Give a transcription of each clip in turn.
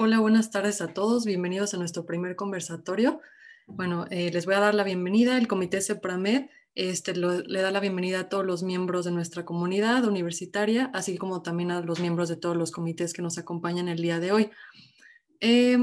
Hola, buenas tardes a todos. Bienvenidos a nuestro primer conversatorio. Bueno, eh, les voy a dar la bienvenida. El Comité CEPRAMED este, le da la bienvenida a todos los miembros de nuestra comunidad universitaria, así como también a los miembros de todos los comités que nos acompañan el día de hoy. Eh,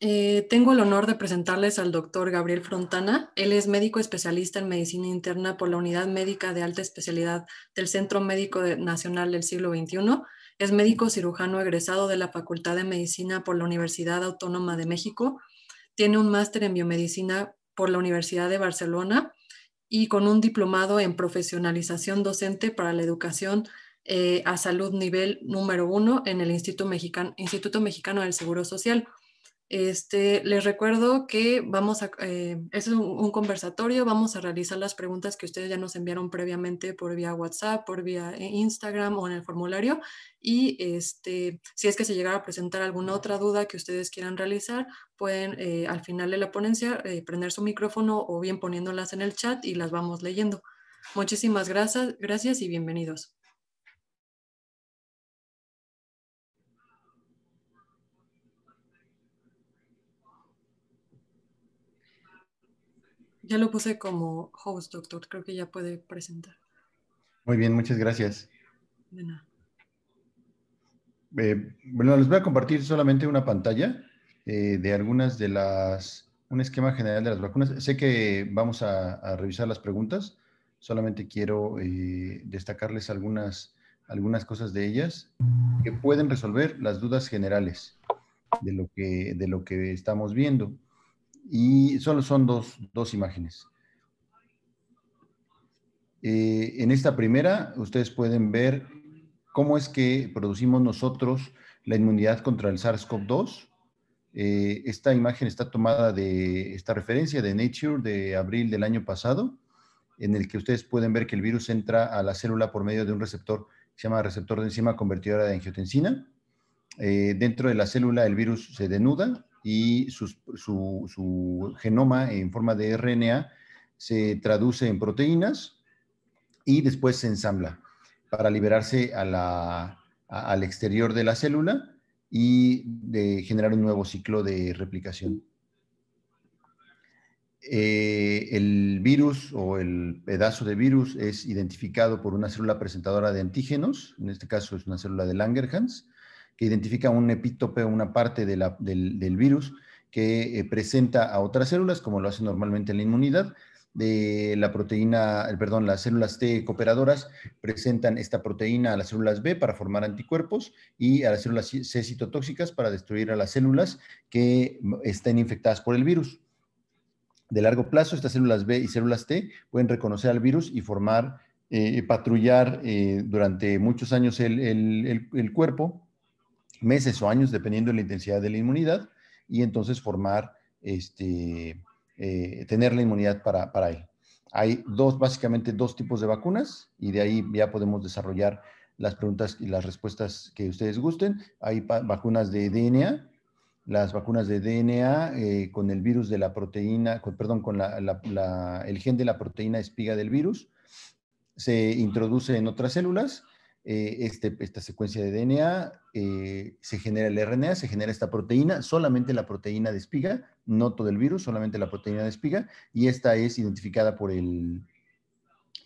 eh, tengo el honor de presentarles al doctor Gabriel Frontana. Él es médico especialista en medicina interna por la Unidad Médica de Alta Especialidad del Centro Médico Nacional del Siglo XXI es médico cirujano egresado de la Facultad de Medicina por la Universidad Autónoma de México. Tiene un máster en biomedicina por la Universidad de Barcelona y con un diplomado en profesionalización docente para la educación eh, a salud nivel número uno en el Instituto Mexicano del Seguro Social. Este, les recuerdo que vamos a, eh, es un, conversatorio, vamos a realizar las preguntas que ustedes ya nos enviaron previamente por vía WhatsApp, por vía eh, Instagram o en el formulario. Y este, si es que se llegara a presentar alguna otra duda que ustedes quieran realizar, pueden eh, al final de la ponencia prender su micrófono o bien poniéndolas en el chat y las vamos leyendo. Muchísimas gracias, gracias y bienvenidos. ya lo puse como host, doctor. Creo que ya puede presentar. Muy bien, muchas gracias. De eh, bueno, les voy a compartir solamente una pantalla eh, de algunas de las, un esquema general de las vacunas. Sé que vamos a, revisar las preguntas, solamente quiero eh, destacarles algunas, algunas cosas de ellas que pueden resolver las dudas generales de lo que, de lo que estamos viendo y solo son dos, imágenes. Eh, en esta primera, ustedes pueden ver cómo es que producimos nosotros la inmunidad contra el SARS-CoV-2. Eh, esta imagen está tomada de esta referencia de Nature de abril del año pasado, en el que ustedes pueden ver que el virus entra a la célula por medio de un receptor que se llama receptor de enzima convertidora de angiotensina. Eh, dentro de la célula el virus se denuda y su, genoma en forma de RNA se traduce en proteínas y después se ensambla para liberarse al exterior de la célula y de generar un nuevo ciclo de replicación. Eh, el virus o el pedazo de virus es identificado por una célula presentadora de antígenos, en este caso es una célula de Langerhans, que identifica un epítope, una parte del, virus que eh, presenta a otras células, como lo hace normalmente la inmunidad. De la proteína, eh, perdón, las células T cooperadoras presentan esta proteína a las células B para formar anticuerpos y a las células C citotóxicas para destruir a las células que mm, estén infectadas por el virus. De largo plazo, estas células B y células T pueden reconocer al virus y formar, eh, patrullar durante muchos años el cuerpo meses o años, dependiendo de la intensidad de la inmunidad, y entonces formar, este, eh, tener la inmunidad para, para él. Hay dos, básicamente dos tipos de vacunas, y de ahí ya podemos desarrollar las preguntas y las respuestas que ustedes gusten. Hay vacunas de DNA, las vacunas de DNA eh, con el virus de la proteína, perdón, con el gen de la proteína espiga del virus, se introduce en otras células eh, este, esta secuencia de DNA, eh, se genera el RNA, se genera esta proteína, solamente la proteína de espiga, no todo el virus, solamente la proteína de espiga, y esta es identificada por el,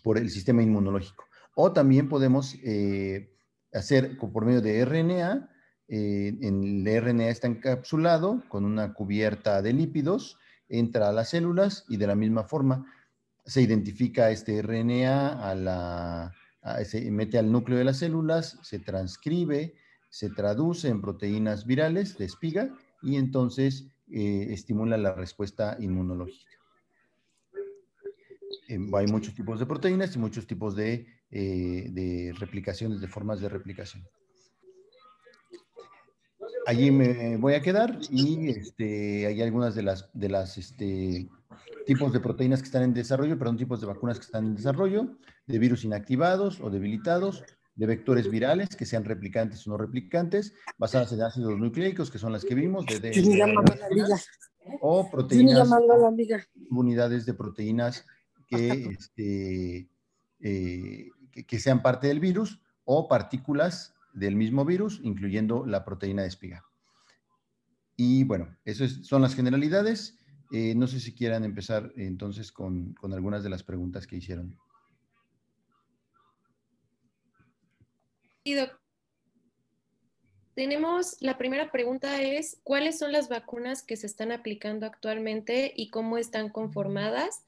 por el sistema inmunológico. O también podemos eh, hacer por medio de RNA, el RNA está encapsulado con una cubierta de lípidos, entra a las células y de la misma forma se identifica este RNA a la Ah, se mete al núcleo de las células, se transcribe, se traduce en proteínas virales de espiga y entonces eh, estimula la respuesta inmunológica. Eh, hay muchos tipos de proteínas y muchos tipos eh, de, replicaciones, de formas de replicación. Allí me voy a quedar y este, hay algunas de las, de las este, tipos de proteínas que están en desarrollo, perdón, tipos de vacunas que están en desarrollo, de virus inactivados o debilitados, de vectores virales que sean replicantes o no replicantes, basadas en ácidos nucleicos, que son las que vimos, de, o proteínas, unidades de proteínas que, este, eh, que, que, sean parte del virus o partículas del mismo virus, incluyendo la proteína de espiga. Y bueno, esas son las generalidades. Eh, no sé si quieran empezar entonces con, con algunas de las preguntas que hicieron. Tenemos, la primera pregunta es, ¿cuáles son las vacunas que se están aplicando actualmente y cómo están conformadas?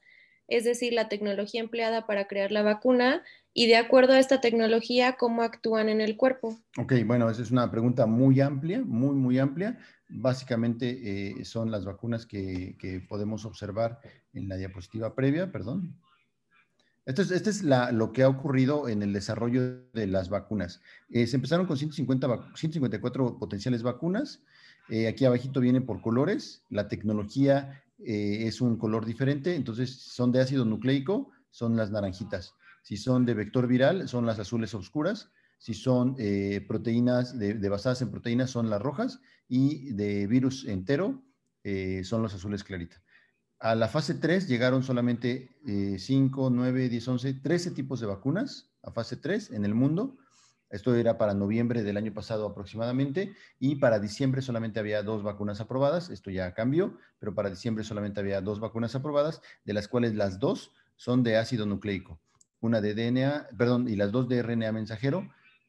Es decir, la tecnología empleada para crear la vacuna y de acuerdo a esta tecnología, cómo actúan en el cuerpo. Ok, bueno, esa es una pregunta muy amplia, muy, muy amplia. Básicamente eh, son las vacunas que, podemos observar en la diapositiva previa, perdón. Esto es, es lo que ha ocurrido en el desarrollo de las vacunas. Eh, se empezaron con 150 154 potenciales vacunas. Eh, aquí abajito viene por colores. La tecnología es un color diferente, entonces son de ácido nucleico, son las naranjitas. Si son de vector viral, son las azules oscuras. Si son eh, proteínas de, basadas en proteínas, son las rojas. Y de virus entero, eh, son los azules claritas. A la fase 3 llegaron solamente 5, 9, 10, 11, 13 tipos de vacunas a fase 3 en el mundo. Esto era para noviembre del año pasado aproximadamente y para diciembre solamente había dos vacunas aprobadas. Esto ya cambió, pero para diciembre solamente había dos vacunas aprobadas, de las cuales las dos son de ácido nucleico una de DNA, perdón, y las dos de RNA mensajero,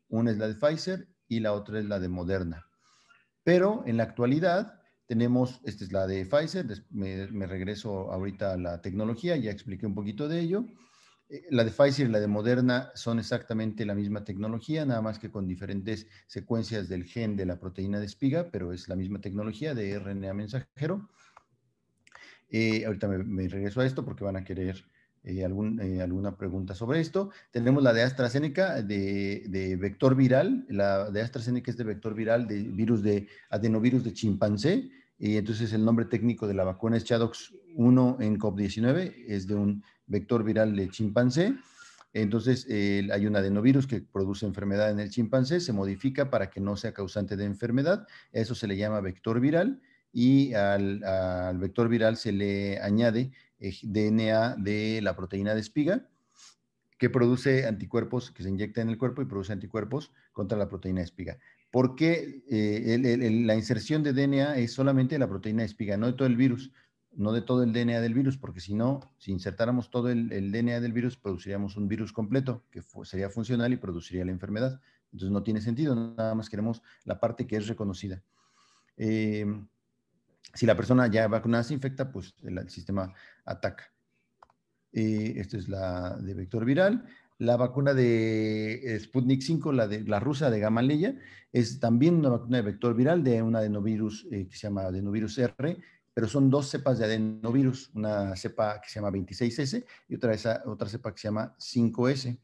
una es la de Pfizer y la otra es la de Moderna. Pero en la actualidad tenemos, esta es la de Pfizer, me, regreso ahorita a la tecnología, ya expliqué un poquito de ello. Eh, la de Pfizer y la de Moderna son exactamente la misma tecnología, nada más que con diferentes secuencias del gen de la proteína de espiga, pero es la misma tecnología de RNA mensajero. Eh, ahorita me, regreso a esto porque van a querer eh, eh, alguna pregunta sobre esto. Tenemos la de AstraZeneca de, vector viral. La de AstraZeneca es de vector viral de virus de adenovirus de chimpancé. Y entonces el nombre técnico de la vacuna es Chadox 1 en COP19. Es de un vector viral de chimpancé. Entonces eh, hay un adenovirus que produce enfermedad en el chimpancé, se modifica para que no sea causante de enfermedad. Eso se le llama vector viral y al, al vector viral se le añade eh, DNA de la proteína de espiga, que produce anticuerpos, que se inyecta en el cuerpo y produce anticuerpos contra la proteína de espiga. porque eh, la inserción de DNA es solamente de la proteína de espiga, no de todo el virus? no de todo el DNA del virus, porque si no, si insertáramos todo el, DNA del virus, produciríamos un virus completo que sería funcional y produciría la enfermedad. Entonces no tiene sentido, nada más queremos la parte que es reconocida. Eh, si la persona ya vacunada se infecta, pues el sistema ataca. esta es la de vector viral. La vacuna de Sputnik 5, la, la rusa de Gamaleya, es también una vacuna de vector viral de un adenovirus eh, que se llama adenovirus R, pero son dos cepas de adenovirus, una cepa que se llama 26S y otra, esa, otra cepa que se llama 5S.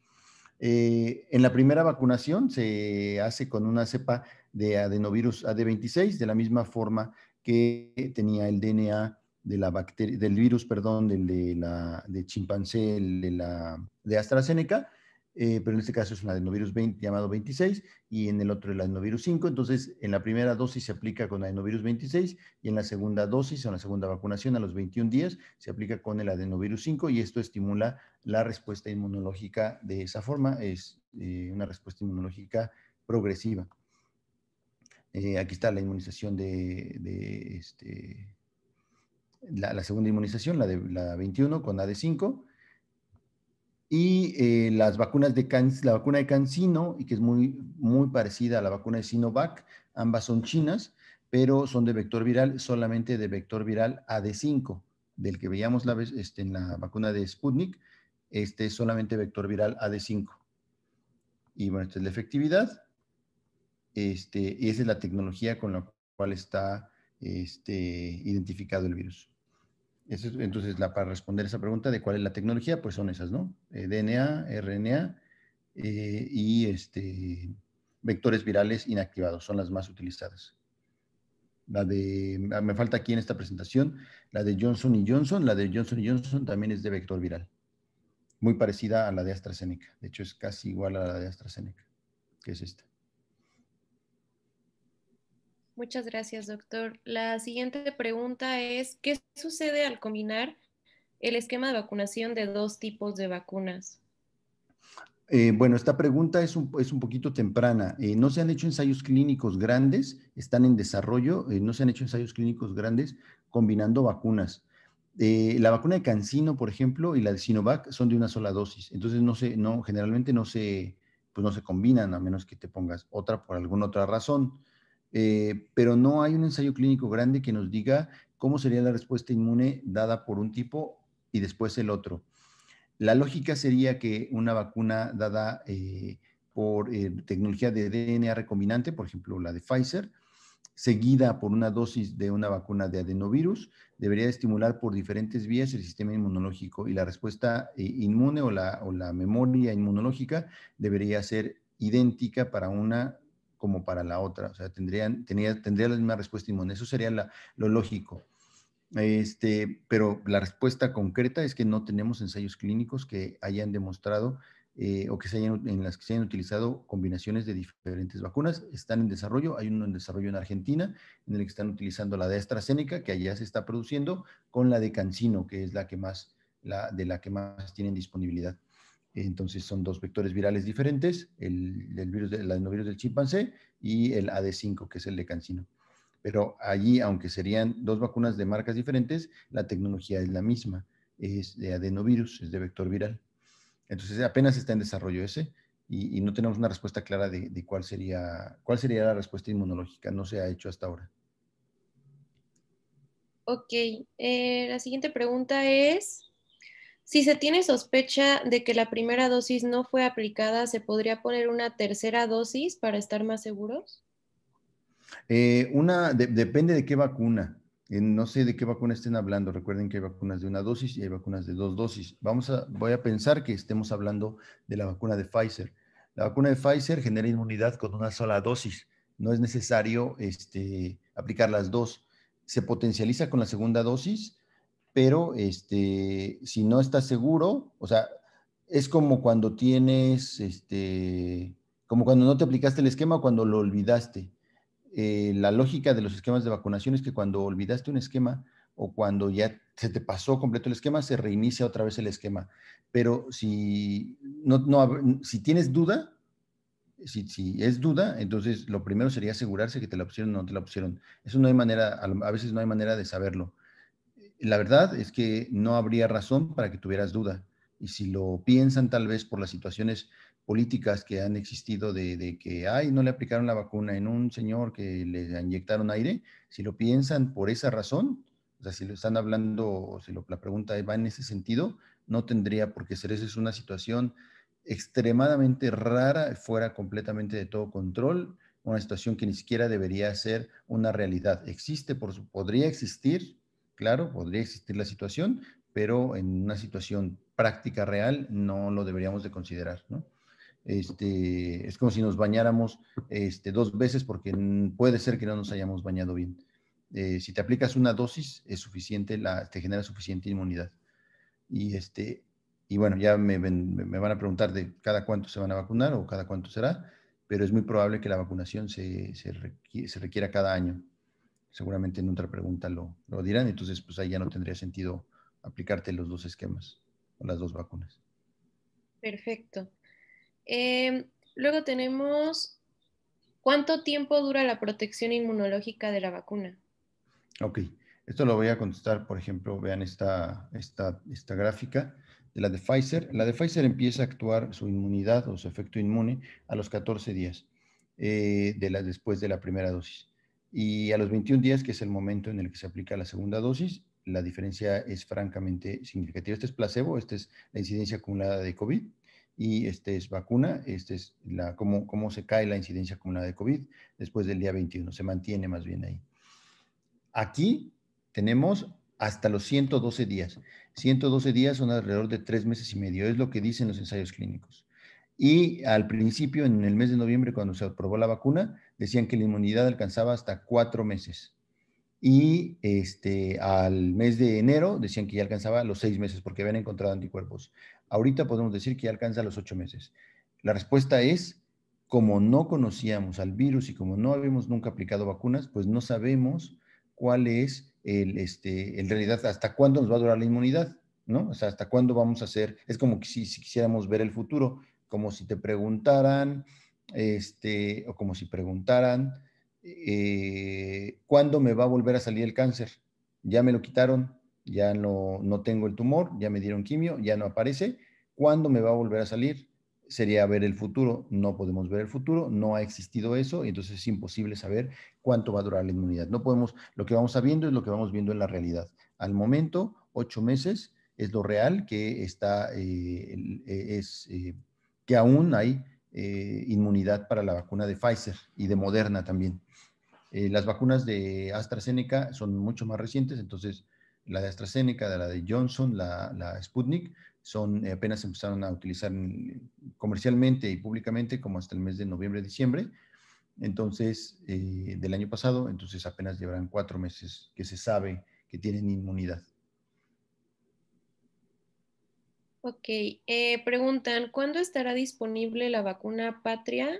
Eh, en la primera vacunación se hace con una cepa de adenovirus AD26, de la misma forma que tenía el DNA la bacteria, del virus, perdón, del de, la, de chimpancé, de, la, de AstraZeneca, eh, pero en este caso es un adenovirus 20, llamado 26 y en el otro el adenovirus 5. Entonces, en la primera dosis se aplica con adenovirus 26 y en la segunda dosis, en la segunda vacunación a los 21 días, se aplica con el adenovirus 5 y esto estimula la respuesta inmunológica de esa forma. Es eh, una respuesta inmunológica progresiva. Eh, aquí está la inmunización de, de este, la, segunda inmunización, la de la 21 con ad 5, y eh, las vacunas de Can, la vacuna de CanSino, y que es muy, muy parecida a la vacuna de Sinovac, ambas son chinas, pero son de vector viral, solamente de vector viral AD5, del que veíamos la vez, este, en la vacuna de Sputnik, este es solamente vector viral AD5. Y bueno, esta es la efectividad, este, esa es la tecnología con la cual está este, identificado el virus. Entonces, la, para responder esa pregunta de cuál es la tecnología, pues son esas, ¿no? Eh, DNA, RNA eh, y este, vectores virales inactivados, son las más utilizadas. La de, ah, me falta aquí en esta presentación, la de Johnson y Johnson, la de Johnson y Johnson también es de vector viral, muy parecida a la de AstraZeneca, de hecho es casi igual a la de AstraZeneca, que es esta. Muchas gracias, doctor. La siguiente pregunta es, ¿qué sucede al combinar el esquema de vacunación de dos tipos de vacunas? Eh, bueno, esta pregunta es un, poquito temprana. Eh, no se han hecho ensayos clínicos grandes, están en desarrollo, eh, no se han hecho ensayos clínicos grandes combinando vacunas. la vacuna de Cancino, por ejemplo, y la de Sinovac son de una sola dosis. Entonces, no generalmente pues no se combinan a menos que te pongas otra por alguna otra razón. Eh, pero no hay un ensayo clínico grande que nos diga cómo sería la respuesta inmune dada por un tipo y después el otro. La lógica sería que una vacuna dada eh, por eh, tecnología de DNA recombinante, por ejemplo la de Pfizer, seguida por una dosis de una vacuna de adenovirus, debería estimular por diferentes vías el sistema inmunológico y la respuesta inmune o la, o la memoria inmunológica debería ser idéntica para una como para la otra. O sea, tendrían, tendría la misma respuesta inmune. Eso sería lo lógico. Este, pero la respuesta concreta es que no tenemos ensayos clínicos que hayan demostrado eh, o que se hayan, en las que se hayan utilizado combinaciones de diferentes vacunas. Están en desarrollo, hay uno en desarrollo en Argentina, en el que están utilizando la de AstraZeneca, que allá se está produciendo, con la de Cancino, que es la más, de la que más tienen disponibilidad. Entonces son dos vectores virales diferentes, el, virus adenovirus del chimpancé y el AD5, que es el de cancino. Pero allí, aunque serían dos vacunas de marcas diferentes, la tecnología es la misma, es de adenovirus, es de vector viral. Entonces apenas está en desarrollo ese y, no tenemos una respuesta clara de, cuál, sería, cuál sería la respuesta inmunológica, no se ha hecho hasta ahora. Ok, eh, la siguiente pregunta es, si se tiene sospecha de que la primera dosis no fue aplicada, ¿se podría poner una tercera dosis para estar más seguros? Eh, una, depende de qué vacuna. Eh, no sé de qué vacuna estén hablando. Recuerden que hay vacunas de una dosis y hay vacunas de dos dosis. Vamos a, voy a pensar que estemos hablando de la vacuna de Pfizer. La vacuna de Pfizer genera inmunidad con una sola dosis. No es necesario este, aplicar las dos. Se potencializa con la segunda dosis pero este, si no estás seguro, o sea, es como cuando tienes, este, como cuando no te aplicaste el esquema, o cuando lo olvidaste. Eh, la lógica de los esquemas de vacunación es que cuando olvidaste un esquema o cuando ya se te pasó completo el esquema, se reinicia otra vez el esquema. Pero si, tienes duda, si, si, es duda, entonces lo primero sería asegurarse que te la pusieron o no te la pusieron. Eso no hay manera, a veces no hay manera de saberlo la verdad es que no habría razón para que tuvieras duda. Y si lo piensan tal vez por las situaciones políticas que han existido de, que, ay, no le aplicaron la vacuna en un señor que le inyectaron aire, si lo piensan por esa razón, o sea, si lo están hablando, o si la pregunta va en ese sentido, no tendría por qué ser. Esa es una situación extremadamente rara, fuera completamente de todo control, una situación que ni siquiera debería ser una realidad. Existe, por podría existir, Claro, podría existir la situación, pero en una situación práctica real no lo deberíamos de considerar, Este, es como si nos bañáramos este, dos veces porque puede ser que no nos hayamos bañado bien. Eh, si te aplicas una dosis, es suficiente, la, te genera suficiente inmunidad. Y, este, y bueno, ya me, van a preguntar de cada cuánto se van a vacunar o cada cuánto será, pero es muy probable que la vacunación se, se requiera cada año seguramente en otra pregunta lo, dirán, entonces pues ahí ya no tendría sentido aplicarte los dos esquemas o las dos vacunas. Perfecto. Em, luego tenemos, ¿cuánto tiempo dura la protección inmunológica de la vacuna? Ok, esto lo voy a contestar, por ejemplo, vean esta, esta gráfica de la de Pfizer. La de Pfizer empieza a actuar su inmunidad o su efecto inmune a los 14 días eh, de después de la primera dosis. Y a los 21 días, que es el momento en el que se aplica la segunda dosis, la diferencia es francamente significativa. Este es placebo, esta es la incidencia acumulada de COVID y este es vacuna, este es cómo, cómo se cae la incidencia acumulada de COVID después del día 21, se mantiene más bien ahí. Aquí tenemos hasta los 112 días. 112 días son alrededor de tres meses y medio, es lo que dicen los ensayos clínicos. Y al principio, en el mes de noviembre, cuando se aprobó la vacuna, decían que la inmunidad alcanzaba hasta cuatro meses. Y este, al mes de enero decían que ya alcanzaba los seis meses porque habían encontrado anticuerpos. Ahorita podemos decir que ya alcanza los ocho meses. La respuesta es, como no conocíamos al virus y como no habíamos nunca aplicado vacunas, pues no sabemos cuál es el, este, en realidad, hasta cuándo nos va a durar la inmunidad, ¿no? O sea, hasta cuándo vamos a hacer, es como si, si quisiéramos ver el futuro, como si te preguntaran, este, o como si preguntaran, eh, ¿cuándo me va a volver a salir el cáncer? Ya me lo quitaron, ya no, no tengo el tumor, ya me dieron quimio, ya no aparece. ¿Cuándo me va a volver a salir? Sería ver el futuro. No podemos ver el futuro, no ha existido eso, y entonces es imposible saber cuánto va a durar la inmunidad. No podemos, lo que vamos sabiendo es lo que vamos viendo en la realidad. Al momento, ocho meses es lo real que está, eh, eh, es, que aún hay eh, inmunidad para la vacuna de Pfizer y de Moderna también. Eh, las vacunas de AstraZeneca son mucho más recientes, entonces la de AstraZeneca, de la de Johnson, la, Sputnik, son, eh, apenas empezaron a utilizar comercialmente y públicamente como hasta el mes de noviembre, diciembre, entonces, del año pasado, entonces apenas llevarán cuatro meses que se sabe que tienen inmunidad. Ok, eh, preguntan, ¿cuándo estará disponible la vacuna Patria?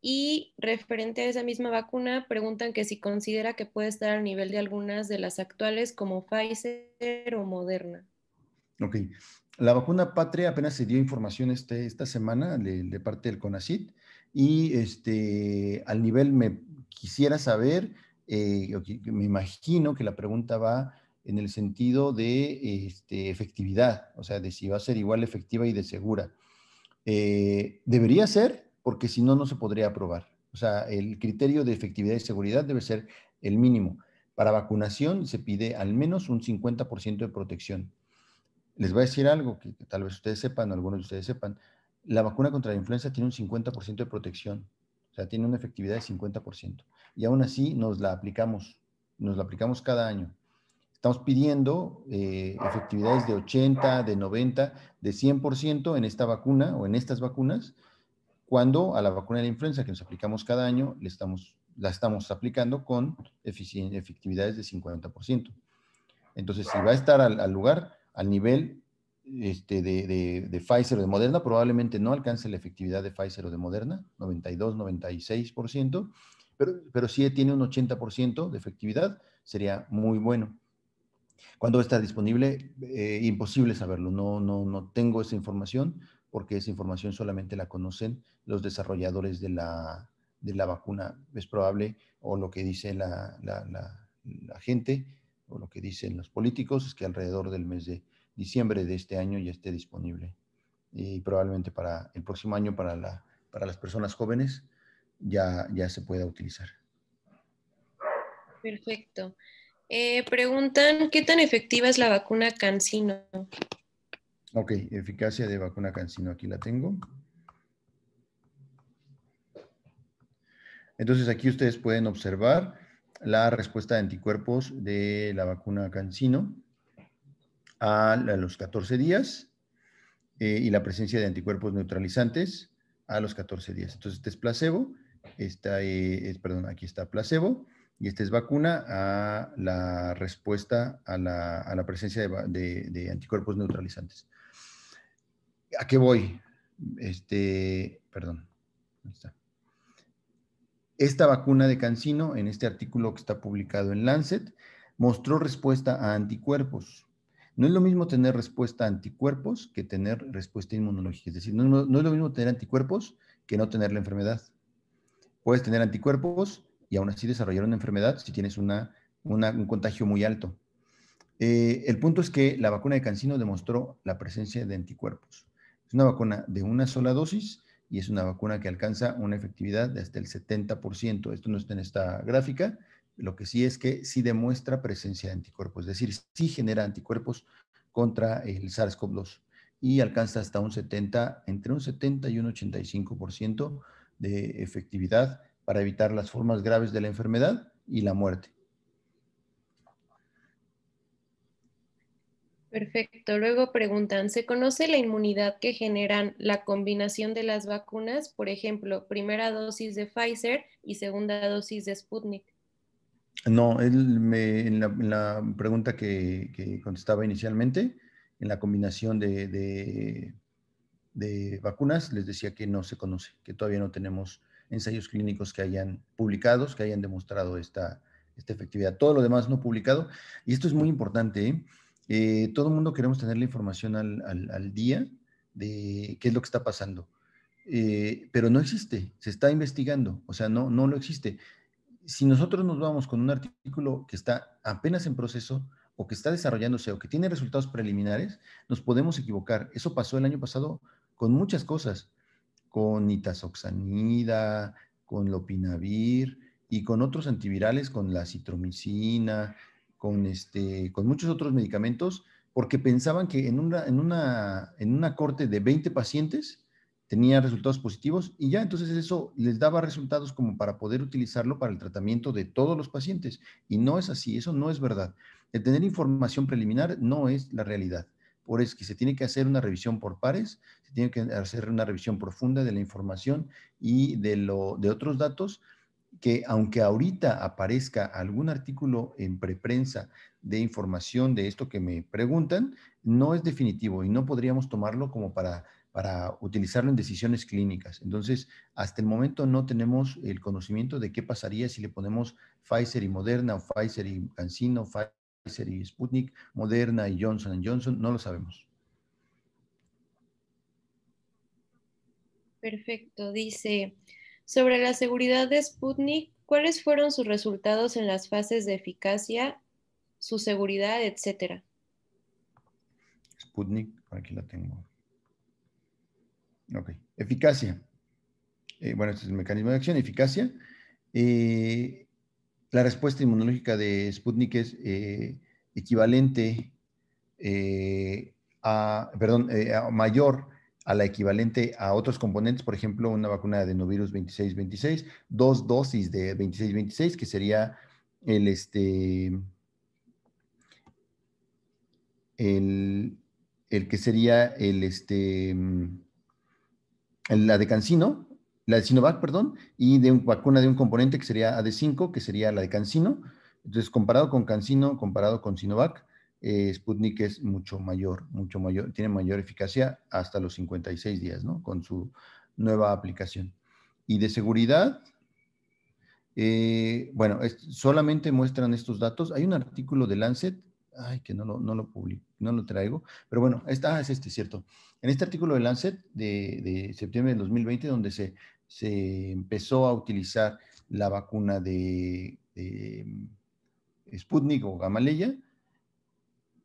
Y referente a esa misma vacuna, preguntan que si considera que puede estar a nivel de algunas de las actuales como Pfizer o Moderna. Ok. La vacuna Patria apenas se dio información este, esta semana de, parte del CONACIT y este, al nivel me quisiera saber, eh, me imagino que la pregunta va en el sentido de este, efectividad, o sea, de si va a ser igual efectiva y de segura. Eh, debería ser, porque si no, no se podría aprobar. O sea, el criterio de efectividad y seguridad debe ser el mínimo. Para vacunación se pide al menos un 50% de protección. Les voy a decir algo que, tal vez ustedes sepan, algunos de ustedes sepan. La vacuna contra la influenza tiene un 50% de protección, o sea, tiene una efectividad de 50%. Y aún así nos la aplicamos, nos la aplicamos cada año Estamos pidiendo eh, efectividades de 80, de 90, de 100% en esta vacuna o en estas vacunas, cuando a la vacuna de la influenza que nos aplicamos cada año le estamos, la estamos aplicando con efectividades de 50%. Entonces, si va a estar al, al lugar, al nivel este, de, de, de, Pfizer o de Moderna, probablemente no alcance la efectividad de Pfizer o de Moderna, 92, 96%, pero, pero si tiene un 80% de efectividad, sería muy bueno. Cuando está disponible, eh, imposible saberlo. No, no, no tengo esa información porque esa información solamente la conocen los desarrolladores de la, de la vacuna. Es probable, o lo que dice la, la, la gente, o lo que dicen los políticos, es que alrededor del mes de diciembre de este año ya esté disponible. Y probablemente para el próximo año, para, la, para las personas jóvenes, ya, ya se pueda utilizar. Perfecto. Eh, preguntan, ¿qué tan efectiva es la vacuna Cancino? Ok, eficacia de vacuna Cancino, aquí la tengo. Entonces aquí ustedes pueden observar la respuesta de anticuerpos de la vacuna Cancino a los 14 días eh, y la presencia de anticuerpos neutralizantes a los 14 días. Entonces este es placebo, está eh, perdón, aquí está placebo y esta es vacuna, a la respuesta a la, presencia de, anticuerpos neutralizantes. ¿A qué voy? Este, perdón, Esta vacuna de Cancino, en este artículo que está publicado en Lancet, mostró respuesta a anticuerpos. No es lo mismo tener respuesta a anticuerpos que tener respuesta inmunológica. Es decir, no, no es lo mismo tener anticuerpos que no tener la enfermedad. Puedes tener anticuerpos y aún así desarrollar una enfermedad si tienes una, un contagio muy alto. Eh, el punto es que la vacuna de Cancino demostró la presencia de anticuerpos. Es una vacuna de una sola dosis y es una vacuna que alcanza una efectividad de hasta el 70%. Esto no está en esta gráfica. Lo que sí es que sí demuestra presencia de anticuerpos, es decir, sí genera anticuerpos contra el SARS-CoV-2 y alcanza hasta un 70, entre un 70 y un 85% de efectividad para evitar las formas graves de la enfermedad y la muerte. Perfecto. Luego preguntan, ¿se conoce la inmunidad que generan la combinación de las vacunas? Por ejemplo, primera dosis de Pfizer y segunda dosis de Sputnik. No, en, la, pregunta que, contestaba inicialmente, en la combinación de, de, vacunas, les decía que no se conoce, que todavía no tenemos ensayos clínicos que hayan publicados, que hayan demostrado esta, esta efectividad. Todo lo demás no publicado. Y esto es muy importante. ¿eh? Eh, todo el mundo queremos tener la información al, día de qué es lo que está pasando. Eh, pero no existe, se está investigando, o sea, no, no lo existe. Si nosotros nos vamos con un artículo que está apenas en proceso o que está desarrollándose o que tiene resultados preliminares, nos podemos equivocar. Eso pasó el año pasado con muchas cosas con nitazoxanida, con lopinavir y con otros antivirales, con la citromicina, con, este, con muchos otros medicamentos, porque pensaban que en una, en, en una corte de 20 pacientes tenía resultados positivos y ya entonces eso les daba resultados como para poder utilizarlo para el tratamiento de todos los pacientes. Y no es así, eso no es verdad. El tener información preliminar no es la realidad. Por eso que se tiene que hacer una revisión por pares, se tiene que hacer una revisión profunda de la información y de, lo, de otros datos que aunque ahorita aparezca algún artículo en preprensa de información de esto que me preguntan, no es definitivo y no podríamos tomarlo como para, para utilizarlo en decisiones clínicas. Entonces, hasta el momento no tenemos el conocimiento de qué pasaría si le ponemos Pfizer y Moderna, o Pfizer y Pfizer y Sputnik, Moderna y Johnson Johnson, no lo sabemos. Perfecto, dice, sobre la seguridad de Sputnik, ¿cuáles fueron sus resultados en las fases de eficacia, su seguridad, etcétera? Sputnik, aquí la tengo. Ok, eficacia. Eh, bueno, este es el mecanismo de acción, eficacia. Eh, la respuesta inmunológica de Sputnik es eh, equivalente eh, a, perdón, eh, mayor a la equivalente a otros componentes, por ejemplo, una vacuna de adenovirus 2626, dos dosis de 2626, que sería el, este, el, que sería el, este, mm, la de Cancino, la de Sinovac, perdón, y de una vacuna de un componente que sería AD5, que sería la de Cancino. Entonces, comparado con Cancino, comparado con Sinovac, eh, Sputnik es mucho mayor, mucho mayor, tiene mayor eficacia hasta los 56 días, ¿no? Con su nueva aplicación. Y de seguridad, eh, bueno, solamente muestran estos datos. Hay un artículo de Lancet, ay, que no lo, no lo publico, no lo traigo, pero bueno, esta, es este, cierto. En este artículo de Lancet de, de septiembre de 2020, donde se se empezó a utilizar la vacuna de, mm, Sputnik o Gamaleya,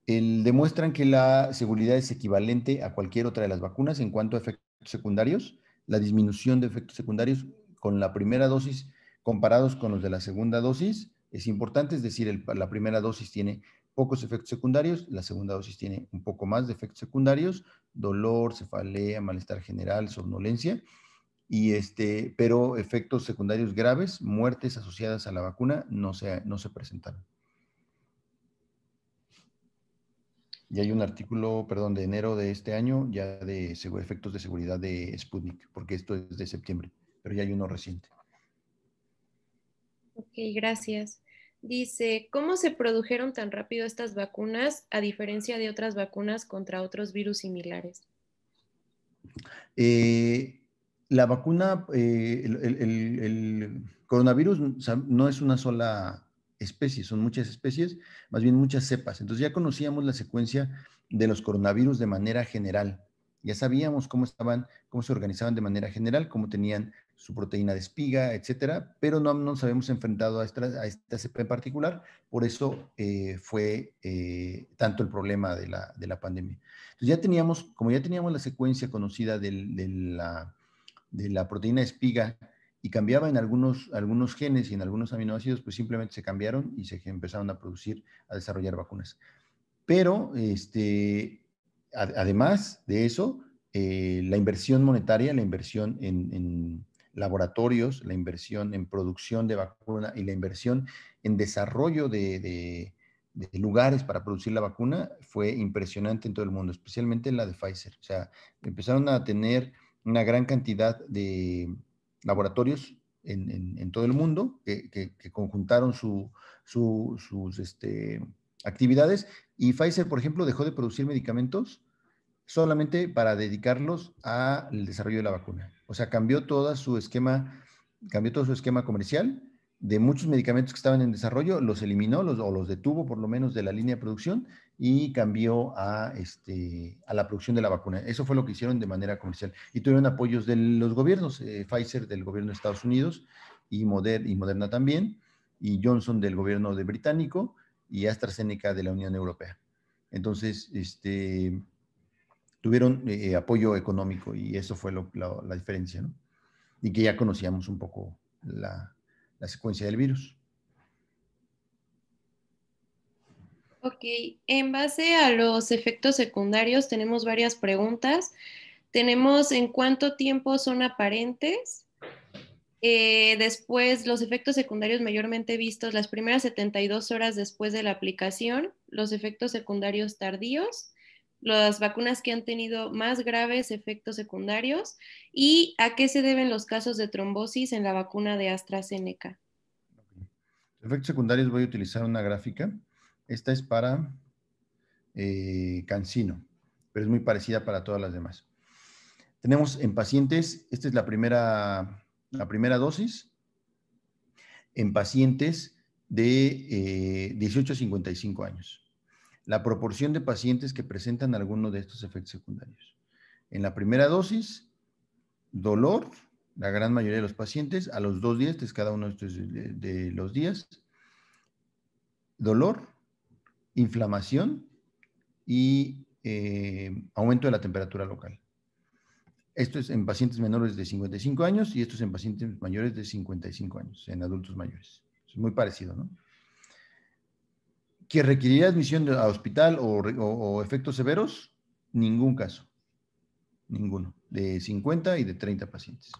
el, demuestran que la seguridad es equivalente a cualquier otra de las vacunas en cuanto a efectos secundarios, la disminución de efectos secundarios con la primera dosis comparados con los de la segunda dosis es importante, es decir, la primera dosis tiene pocos efectos secundarios, la segunda dosis tiene un poco más de efectos secundarios, dolor, cefalea, malestar general, somnolencia, y este, pero efectos secundarios graves, muertes asociadas a la vacuna, no se, no se presentaron. Y hay un artículo, perdón, de enero de este año, ya de efectos de seguridad de Sputnik, porque esto es de septiembre, pero ya hay uno reciente. Ok, gracias. Dice, ¿cómo se produjeron tan rápido estas vacunas a diferencia de otras vacunas contra otros virus similares? Eh, la vacuna, eh, el, coronavirus no es una sola especie, son muchas especies, más bien muchas cepas. Entonces ya conocíamos la secuencia de los coronavirus de manera general. Ya sabíamos cómo estaban, cómo se organizaban de manera general, cómo tenían su proteína de espiga, etcétera, pero no nos habíamos enfrentado a esta, a esta cepa en particular, por eso eh, fue eh, tanto el problema de la, pandemia. Entonces ya teníamos, como ya teníamos la secuencia conocida de la de la proteína espiga y cambiaba en algunos, algunos genes y en algunos aminoácidos, pues simplemente se cambiaron y se empezaron a producir, a desarrollar vacunas. Pero este, además de eso, eh, la inversión monetaria, la inversión en, laboratorios, la inversión en producción de vacuna y la inversión en desarrollo de, lugares para producir la vacuna fue impresionante en todo el mundo, especialmente en la de Pfizer. O sea, empezaron a tener una gran cantidad de laboratorios en, todo el mundo que, conjuntaron sus este, actividades y Pfizer, por ejemplo, dejó de producir medicamentos solamente para dedicarlos al desarrollo de la vacuna. O sea, cambió todo su esquema, cambió todo su esquema comercial de muchos medicamentos que estaban en desarrollo, los eliminó los, o los detuvo por lo menos de la línea de producción y cambió a, este, a la producción de la vacuna. Eso fue lo que hicieron de manera comercial. Y tuvieron apoyos de los gobiernos, eh, Pfizer del gobierno de Estados Unidos y, y Moderna también, y Johnson del gobierno de británico y AstraZeneca de la Unión Europea. Entonces, este, tuvieron eh, apoyo económico y eso fue lo, la, diferencia, ¿no? Y que ya conocíamos un poco la, la secuencia del virus. Ok, en base a los efectos secundarios tenemos varias preguntas. Tenemos en cuánto tiempo son aparentes. Eh, después, los efectos secundarios mayormente vistos las primeras 72 horas después de la aplicación, los efectos secundarios tardíos, las vacunas que han tenido más graves efectos secundarios y a qué se deben los casos de trombosis en la vacuna de AstraZeneca. Efectos secundarios, voy a utilizar una gráfica. Esta es para eh, cancino, pero es muy parecida para todas las demás. Tenemos en pacientes, esta es la primera, la primera dosis, en pacientes de 18 eh, a 55 años. La proporción de pacientes que presentan alguno de estos efectos secundarios. En la primera dosis, dolor, la gran mayoría de los pacientes, a los dos días, es cada uno de los días, dolor, inflamación y eh, aumento de la temperatura local. Esto es en pacientes menores de 55 años y esto es en pacientes mayores de 55 años, en adultos mayores. Es muy parecido, ¿no? ¿Que requeriría admisión a hospital o, efectos severos? Ningún caso. Ninguno. De 50 y de 30 pacientes.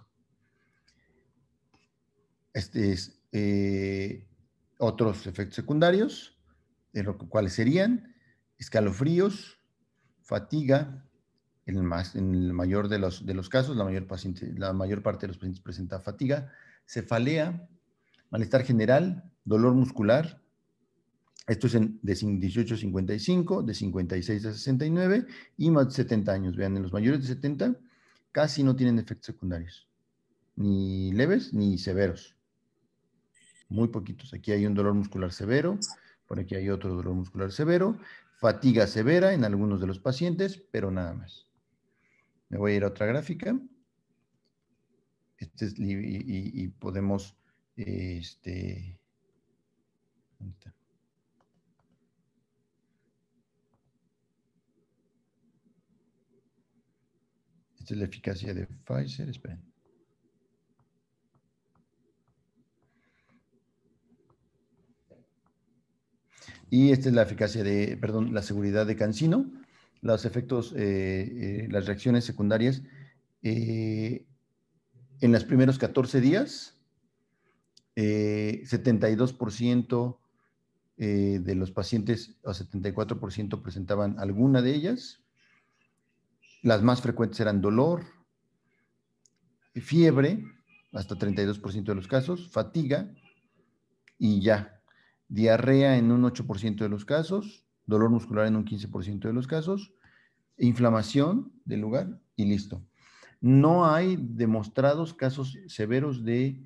Este es eh, otros efectos secundarios lo cuáles serían escalofríos, fatiga, en el, mayor de los, casos, la mayor, paciente, la mayor parte de los pacientes presenta fatiga, cefalea, malestar general, dolor muscular. Esto es de 18 a 55, de 56 a 69 y más de 70 años. Vean, en los mayores de 70 casi no tienen efectos secundarios, ni leves ni severos. Muy poquitos. Aquí hay un dolor muscular severo, por aquí hay otro dolor muscular severo, fatiga severa en algunos de los pacientes, pero nada más. Me voy a ir a otra gráfica. Este es, y, y, podemos, este, Esta es la eficacia de Pfizer, esperen. Y esta es la eficacia de, perdón, la seguridad de Cancino, los efectos, eh, eh, las reacciones secundarias eh, en los primeros 14 días, 72% de los pacientes o 74% presentaban alguna de ellas. Las más frecuentes eran dolor, fiebre, hasta 32% de los casos, fatiga y ya, diarrea en un 8% de los casos, dolor muscular en un 15% de los casos, inflamación del lugar y listo. No hay demostrados casos severos eh,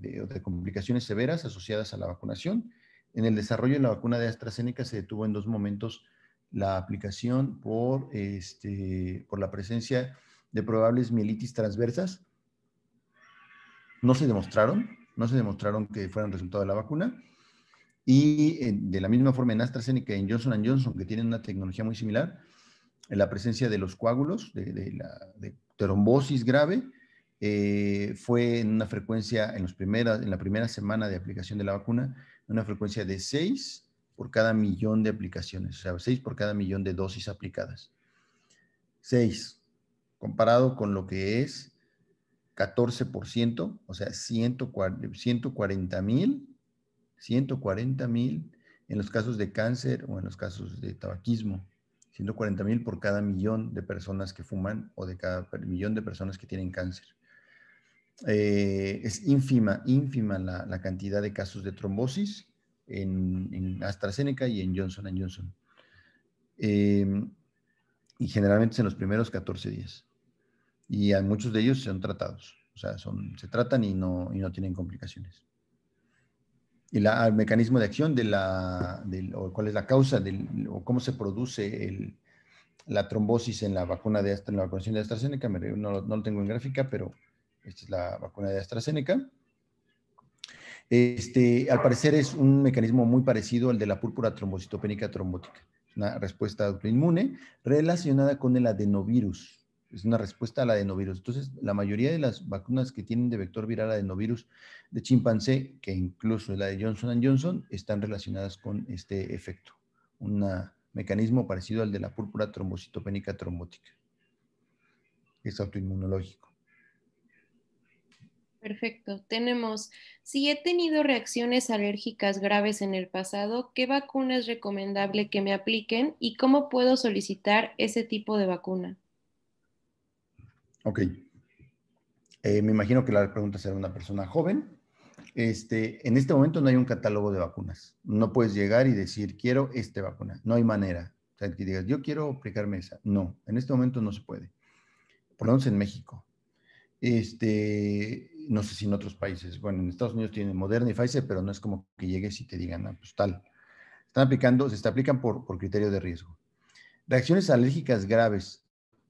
de, complicaciones severas asociadas a la vacunación. En el desarrollo de la vacuna de AstraZeneca se detuvo en dos momentos la aplicación por, este, por la presencia de probables mielitis transversas. No se demostraron, no se demostraron que fueran resultado de la vacuna y eh, de la misma forma en AstraZeneca y en Johnson Johnson, que tienen una tecnología muy similar, en la presencia de los coágulos, de, la, trombosis grave, eh, fue en una frecuencia, en, los primeras, en la primera semana de aplicación de la vacuna, una frecuencia de 6 por cada millón de aplicaciones, o sea, 6 por cada millón de dosis aplicadas. 6, comparado con lo que es 14%, o sea, 140 mil 140 mil en los casos de cáncer o en los casos de tabaquismo. 140 mil por cada millón de personas que fuman o de cada millón de personas que tienen cáncer. Eh, es ínfima, ínfima la, cantidad de casos de trombosis en, AstraZeneca y en Johnson Johnson. Em, y generalmente es en los primeros 14 días. Y a muchos de ellos son tratados, o sea, se tratan y no tienen complicaciones y el mecanismo de acción de la, o cuál es la causa del, o cómo se produce la trombosis en la vacuna de la vacunación de AstraZeneca. no, lo tengo en gráfica, pero esta es la vacuna de AstraZeneca. Este, al parecer es un mecanismo muy parecido al de la púrpura trombocitopénica trombótica, una respuesta autoinmune relacionada con el adenovirus es una respuesta a la adenovirus. Entonces, la mayoría de las vacunas que tienen de vector viral adenovirus de chimpancé, que incluso la de Johnson Johnson, están relacionadas con este efecto, un mecanismo parecido al de la púrpura trombocitopénica trombótica. Es autoinmunológico. Perfecto. Tenemos, si he tenido reacciones alérgicas graves en el pasado, ¿qué vacuna es recomendable que me apliquen y cómo puedo solicitar ese tipo de vacuna? Ok. Eh, me imagino que la pregunta será una persona joven. Este, en este momento no hay un catálogo de vacunas. No puedes llegar y decir, quiero esta vacuna. No hay manera. O sea, que digas, yo quiero aplicarme esa. No, en este momento no se puede. Por lo menos en México. Este, no sé si en otros países. Bueno, en Estados Unidos tienen Moderna y Pfizer, pero no es como que llegues y te digan, ah, pues tal. Están aplicando, se está aplican por, por criterio de riesgo. Reacciones alérgicas graves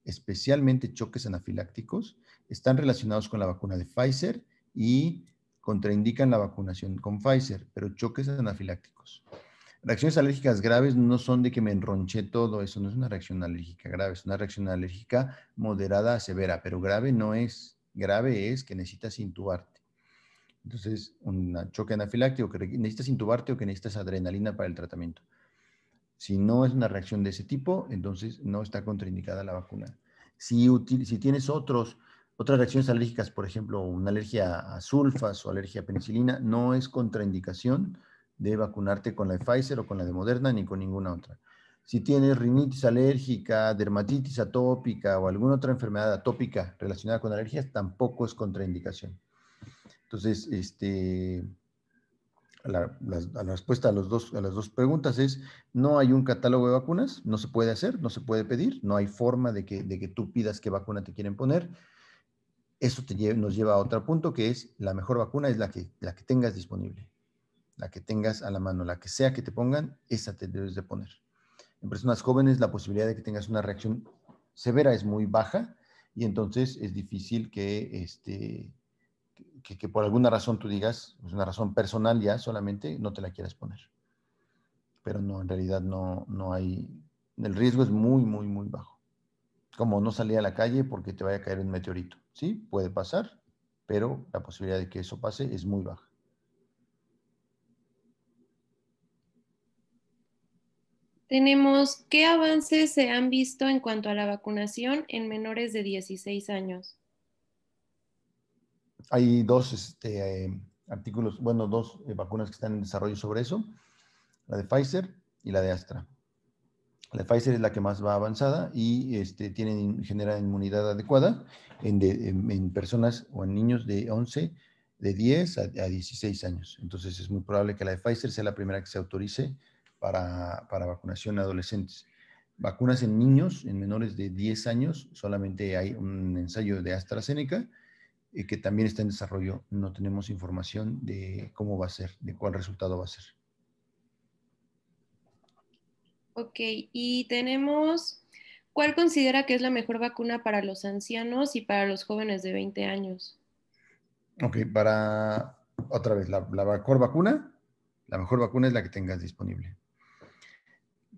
especialmente choques anafilácticos, están relacionados con la vacuna de Pfizer y contraindican la vacunación con Pfizer, pero choques anafilácticos. Reacciones alérgicas graves no son de que me enronché todo, eso no es una reacción alérgica grave, es una reacción alérgica moderada a severa, pero grave no es. Grave es que necesitas intubarte. Entonces, un choque anafiláctico que necesitas intubarte o que necesitas adrenalina para el tratamiento. Si no es una reacción de ese tipo, entonces no está contraindicada la vacuna. Si, si tienes otros, otras reacciones alérgicas, por ejemplo, una alergia a sulfas o alergia a penicilina, no es contraindicación de vacunarte con la de Pfizer o con la de Moderna ni con ninguna otra. Si tienes rinitis alérgica, dermatitis atópica o alguna otra enfermedad atópica relacionada con alergias, tampoco es contraindicación. Entonces, este, la, respuesta a, los dos, a las dos preguntas es, no hay un catálogo de vacunas, no se puede hacer, no se puede pedir, no hay forma de que, de que tú pidas qué vacuna te quieren poner. Eso te nos lleva a otro punto que es, la mejor vacuna es la que, la que tengas disponible, la que tengas a la mano, la que sea que te pongan, esa te debes de poner. En personas jóvenes la posibilidad de que tengas una reacción severa es muy baja y entonces es difícil que este, que, por alguna razón tú digas, es una razón personal ya solamente, no te la quieras poner. Pero no, en realidad no, no hay, el riesgo es muy, muy, muy bajo. Como no salir a la calle porque te vaya a caer un meteorito. Sí, puede pasar, pero la posibilidad de que eso pase es muy baja. Tenemos, ¿qué avances se han visto en cuanto a la vacunación en menores de 16 años? hay dos este, eh, artículos, bueno, dos eh, vacunas que están en desarrollo sobre eso, la de Pfizer y la de Astra. La de Pfizer es la que más va avanzada y este, tienen, genera inmunidad adecuada en, personas o en niños de 11, de 10 a, 16 años. Entonces es muy probable que la de Pfizer sea la primera que se autorice para, para vacunación en adolescentes vacunas en niños, en menores de 10 años, solamente hay un ensayo de AstraZeneca que también está en desarrollo, no tenemos información de cómo va a ser, de cuál resultado va a ser. Ok, y tenemos, ¿cuál considera que es la mejor vacuna para los ancianos y para los jóvenes de 20 años? Ok, para, otra vez, la, mejor vacuna, la mejor vacuna es la que tengas disponible.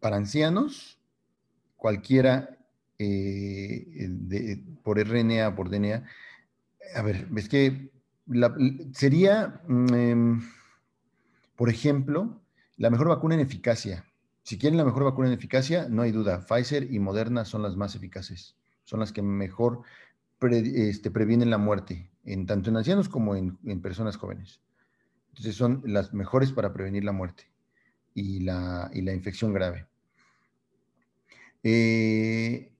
Para ancianos, cualquiera eh, por RNA, por DNA, a ver, es que sería, mm, em, por ejemplo, la mejor vacuna en eficacia. Si quieren la mejor vacuna en eficacia, no hay duda. Pfizer y Moderna son las más eficaces, son las que mejor este, previenen la muerte, en, tanto en ancianos como en, personas jóvenes. Entonces son las mejores para prevenir la muerte y la, infección grave. Eh,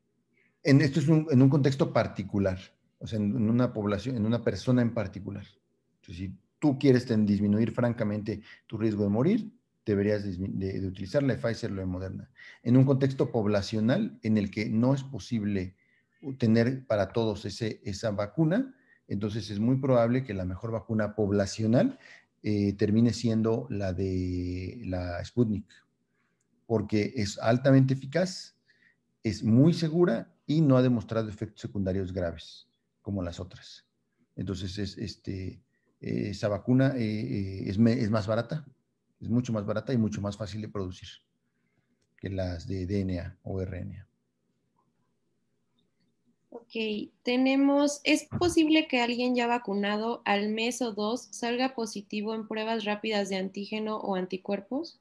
esto es en un contexto particular o sea, en una población, en una persona en particular. si tú quieres disminuir francamente tu riesgo de morir, deberías de, utilizar la de Pfizer o la de Moderna. En un contexto poblacional en el que no es posible tener para todos esa vacuna, entonces es muy probable que la mejor vacuna poblacional eh, termine siendo la de la Sputnik, porque es altamente eficaz, es muy segura y no ha demostrado efectos secundarios graves como las otras. Entonces, este, eh, esa vacuna eh, eh, es, es, más barata, es mucho más barata y mucho más fácil de producir que las de DNA o RNA. Ok, tenemos, ¿es posible que alguien ya vacunado al mes o dos salga positivo en pruebas rápidas de antígeno o anticuerpos?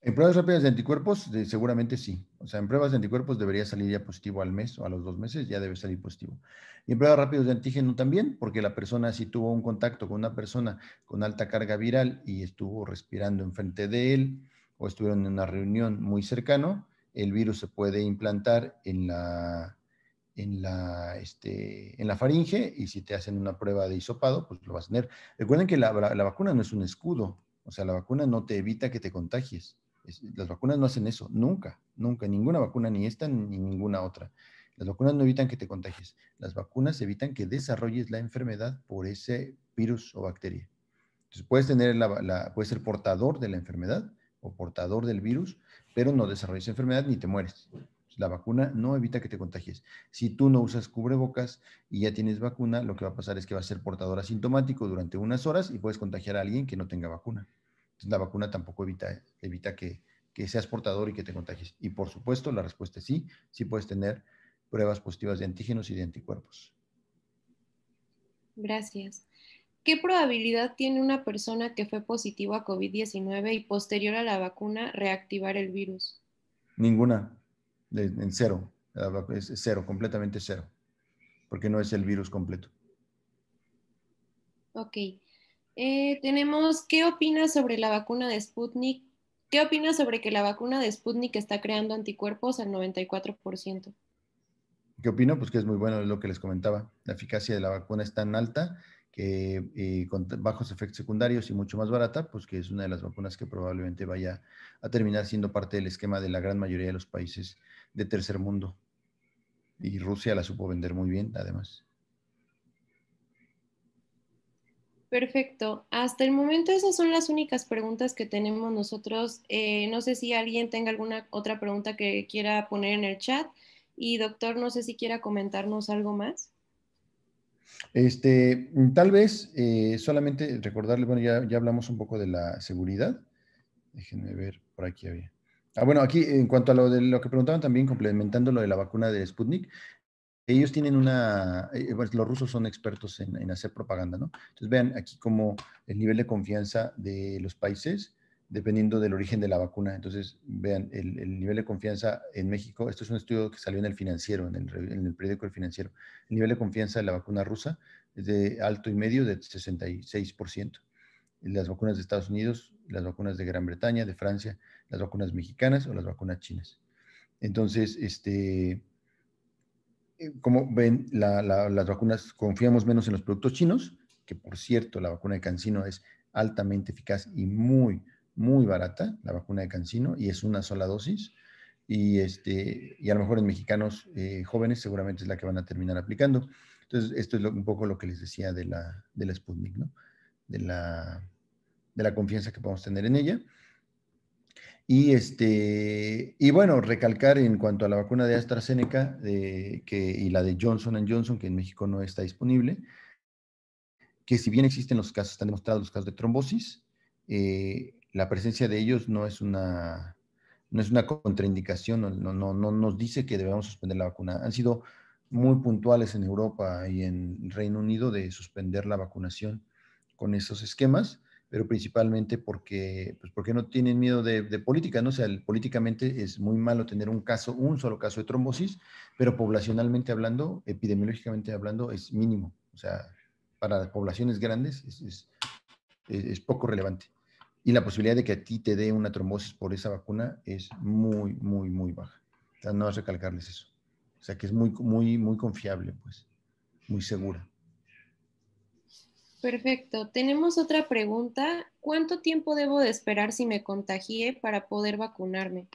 En pruebas rápidas de anticuerpos, seguramente sí. O sea, en pruebas de anticuerpos debería salir ya positivo al mes o a los dos meses, ya debe salir positivo. Y en pruebas rápidas de antígeno también, porque la persona si tuvo un contacto con una persona con alta carga viral y estuvo respirando enfrente de él o estuvieron en una reunión muy cercano, el virus se puede implantar en la, en la, este, faringe y si te hacen una prueba de hisopado, pues lo vas a tener. Recuerden que la vacuna no es un escudo, o sea, la vacuna no te evita que te contagies las vacunas no hacen eso, nunca, nunca, ninguna vacuna, ni esta ni ninguna otra. Las vacunas no evitan que te contagies, las vacunas evitan que desarrolles la enfermedad por ese virus o bacteria. Entonces puedes, tener la, puedes ser portador de la enfermedad o portador del virus, pero no desarrollas enfermedad ni te mueres. La vacuna no evita que te contagies. Si tú no usas cubrebocas y ya tienes vacuna, lo que va a pasar es que va a ser portador asintomático durante unas horas y puedes contagiar a alguien que no tenga vacuna la vacuna tampoco evita, evita que, que seas portador y que te contagies. Y por supuesto, la respuesta es sí, sí puedes tener pruebas positivas de antígenos y de anticuerpos. Gracias. ¿Qué probabilidad tiene una persona que fue positiva a COVID-19 y posterior a la vacuna reactivar el virus? Ninguna, en cero, es cero, completamente cero, porque no es el virus completo. Ok. Eh, tenemos, ¿qué opinas sobre la vacuna de Sputnik? ¿Qué opinas sobre que la vacuna de Sputnik está creando anticuerpos al 94%? ¿Qué opino? Pues que es muy bueno lo que les comentaba. La eficacia de la vacuna es tan alta que eh, con bajos efectos secundarios y mucho más barata, pues que es una de las vacunas que probablemente vaya a terminar siendo parte del esquema de la gran mayoría de los países de tercer mundo. Y Rusia la supo vender muy bien, además. Perfecto. Hasta el momento esas son las únicas preguntas que tenemos nosotros. Eh, no sé si alguien tenga alguna otra pregunta que quiera poner en el chat. Y doctor, no sé si quiera comentarnos algo más. Este, tal vez eh, solamente recordarle, bueno, ya, ya, hablamos un poco de la seguridad. Déjenme ver, por aquí había. Ah, bueno, aquí en cuanto a lo de lo que preguntaban también, complementando lo de la vacuna de Sputnik, ellos tienen una, eh, pues, los rusos son expertos en, hacer propaganda, ¿no? Entonces vean aquí como el nivel de confianza de los países dependiendo del origen de la vacuna. Entonces vean el, nivel de confianza en México, esto es un estudio que salió en el financiero, en el, en el, periódico El Financiero, el nivel de confianza de la vacuna rusa es de alto y medio de 66%. Las vacunas de Estados Unidos, las vacunas de Gran Bretaña, de Francia, las vacunas mexicanas o las vacunas chinas. Entonces, este, como ven, las vacunas confiamos menos en los productos chinos, que por cierto, la vacuna de Cancino es altamente eficaz y muy, muy barata, la vacuna de Cancino, y es una sola dosis. Y, este, y a lo mejor en mexicanos eh, jóvenes seguramente es la que van a terminar aplicando. Entonces, esto es un poco lo que les decía de la, de la Sputnik, ¿no? de la confianza que podemos tener en ella. Y, este, y bueno, recalcar en cuanto a la vacuna de AstraZeneca y la de Johnson Johnson, que en México no está disponible, que si bien existen los casos, están demostrados los casos de trombosis, eh, la presencia de ellos no es una, no es una contraindicación, no, no, nos dice que debemos suspender la vacuna. Han sido muy puntuales en Europa y en Reino Unido de suspender la vacunación con esos esquemas pero principalmente porque, pues porque no tienen miedo de, política, ¿no? O sea, políticamente es muy malo tener un caso, un solo caso de trombosis, pero poblacionalmente hablando, epidemiológicamente hablando, es mínimo. O sea, para las poblaciones grandes es, es, poco relevante. Y la posibilidad de que a ti te dé una trombosis por esa vacuna es muy, muy, muy baja. O sea, no a recalcarles eso. O sea, que es muy, muy, muy confiable, pues, muy segura. Perfecto. Tenemos otra pregunta. ¿Cuánto tiempo debo de esperar si me contagié para poder vacunarme?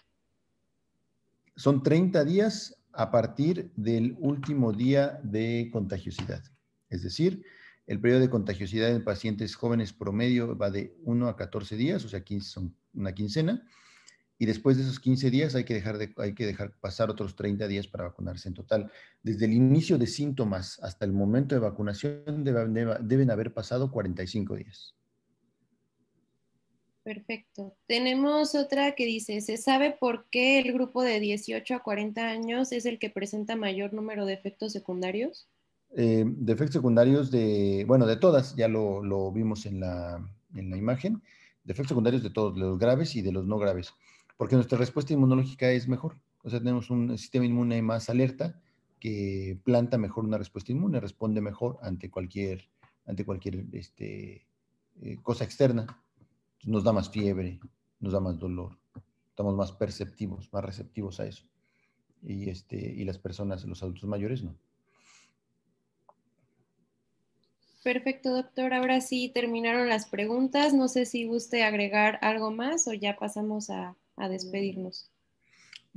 Son 30 días a partir del último día de contagiosidad. Es decir, el periodo de contagiosidad en pacientes jóvenes promedio va de 1 a 14 días, o sea, 15, son una quincena y después de esos 15 días hay que, dejar hay que dejar pasar otros 30 días para vacunarse en total. Desde el inicio de síntomas hasta el momento de vacunación deben haber pasado 45 días. Perfecto. Tenemos otra que dice, ¿se sabe por qué el grupo de 18 a 40 años es el que presenta mayor número de efectos secundarios? Eh, efectos secundarios de, bueno, de todas, ya lo, vimos en la, imagen, de efectos secundarios de todos, de los graves y de los no graves porque nuestra respuesta inmunológica es mejor. O sea, tenemos un sistema inmune más alerta que planta mejor una respuesta inmune, responde mejor ante cualquier, ante cualquier este, eh, cosa externa. Nos da más fiebre, nos da más dolor, estamos más perceptivos, más receptivos a eso. Y, este, y las personas, los adultos mayores, no. Perfecto, doctor. Ahora sí terminaron las preguntas. No sé si guste agregar algo más o ya pasamos a a despedirnos.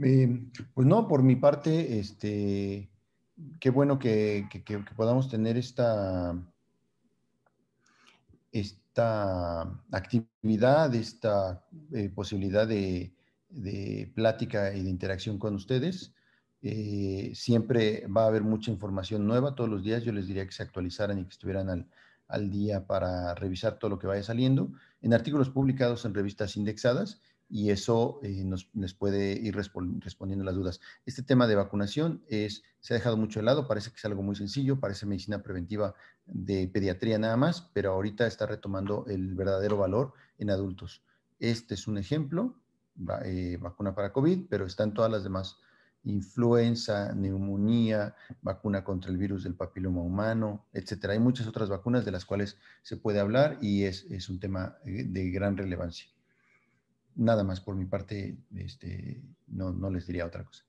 Eh, pues no, por mi parte, este, qué bueno que, que, podamos tener esta, esta actividad, esta eh, posibilidad de, de, plática y de interacción con ustedes. Eh, siempre va a haber mucha información nueva todos los días. Yo les diría que se actualizaran y que estuvieran al, al día para revisar todo lo que vaya saliendo en artículos publicados en revistas indexadas y eso eh, nos, les puede ir respondiendo las dudas. Este tema de vacunación es, se ha dejado mucho de lado, parece que es algo muy sencillo, parece medicina preventiva de pediatría nada más, pero ahorita está retomando el verdadero valor en adultos. Este es un ejemplo, eh, vacuna para COVID, pero están todas las demás, influenza, neumonía, vacuna contra el virus del papiloma humano, etc. Hay muchas otras vacunas de las cuales se puede hablar y es un tema eh, de gran relevancia nada más por mi parte, este, no, les diría otra cosa.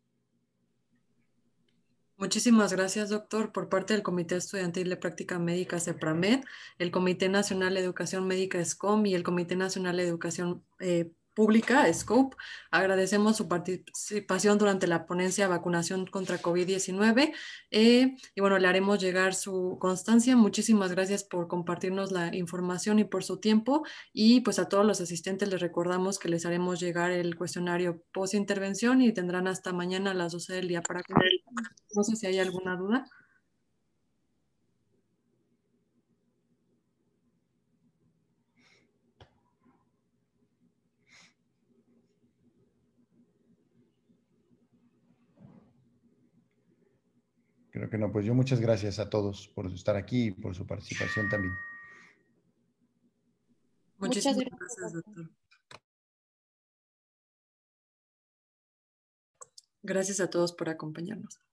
Muchísimas gracias, doctor. Por parte del Comité Estudiantil de Práctica Médica CEPRAMED, el Comité Nacional de Educación Médica ESCOM y el Comité Nacional de Educación eh, Pública, SCOPE. Agradecemos su participación durante la ponencia Vacunación contra COVID-19 eh, y bueno, le haremos llegar su constancia. Muchísimas gracias por compartirnos la información y por su tiempo y pues a todos los asistentes les recordamos que les haremos llegar el cuestionario post intervención y tendrán hasta mañana a las 12 del día para... No sé si hay alguna duda. Creo que no, pues yo muchas gracias a todos por estar aquí y por su participación también. Muchísimas muchas gracias, doctor. Gracias a todos por acompañarnos.